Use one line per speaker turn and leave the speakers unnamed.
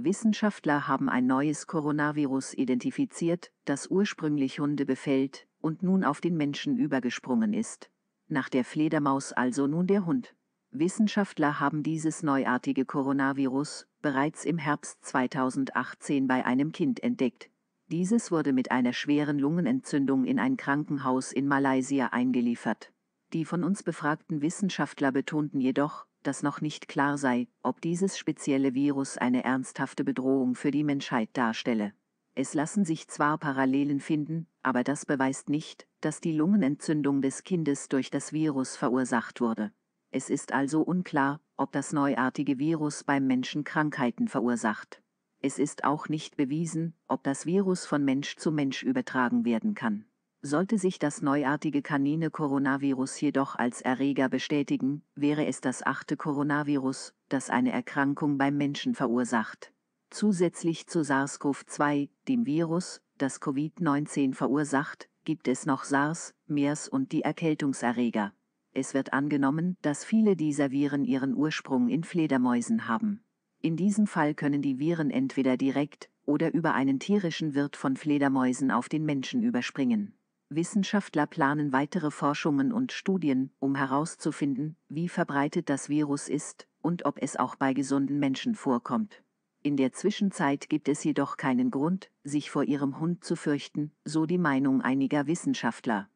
Wissenschaftler haben ein neues Coronavirus identifiziert, das ursprünglich Hunde befällt und nun auf den Menschen übergesprungen ist. Nach der Fledermaus also nun der Hund. Wissenschaftler haben dieses neuartige Coronavirus bereits im Herbst 2018 bei einem Kind entdeckt. Dieses wurde mit einer schweren Lungenentzündung in ein Krankenhaus in Malaysia eingeliefert. Die von uns befragten Wissenschaftler betonten jedoch, dass noch nicht klar sei, ob dieses spezielle Virus eine ernsthafte Bedrohung für die Menschheit darstelle. Es lassen sich zwar Parallelen finden, aber das beweist nicht, dass die Lungenentzündung des Kindes durch das Virus verursacht wurde. Es ist also unklar, ob das neuartige Virus beim Menschen Krankheiten verursacht. Es ist auch nicht bewiesen, ob das Virus von Mensch zu Mensch übertragen werden kann. Sollte sich das neuartige kanine Coronavirus jedoch als Erreger bestätigen, wäre es das achte Coronavirus, das eine Erkrankung beim Menschen verursacht. Zusätzlich zu SARS-CoV-2, dem Virus, das Covid-19 verursacht, gibt es noch SARS, MERS und die Erkältungserreger. Es wird angenommen, dass viele dieser Viren ihren Ursprung in Fledermäusen haben. In diesem Fall können die Viren entweder direkt oder über einen tierischen Wirt von Fledermäusen auf den Menschen überspringen. Wissenschaftler planen weitere Forschungen und Studien, um herauszufinden, wie verbreitet das Virus ist und ob es auch bei gesunden Menschen vorkommt. In der Zwischenzeit gibt es jedoch keinen Grund, sich vor ihrem Hund zu fürchten, so die Meinung einiger Wissenschaftler.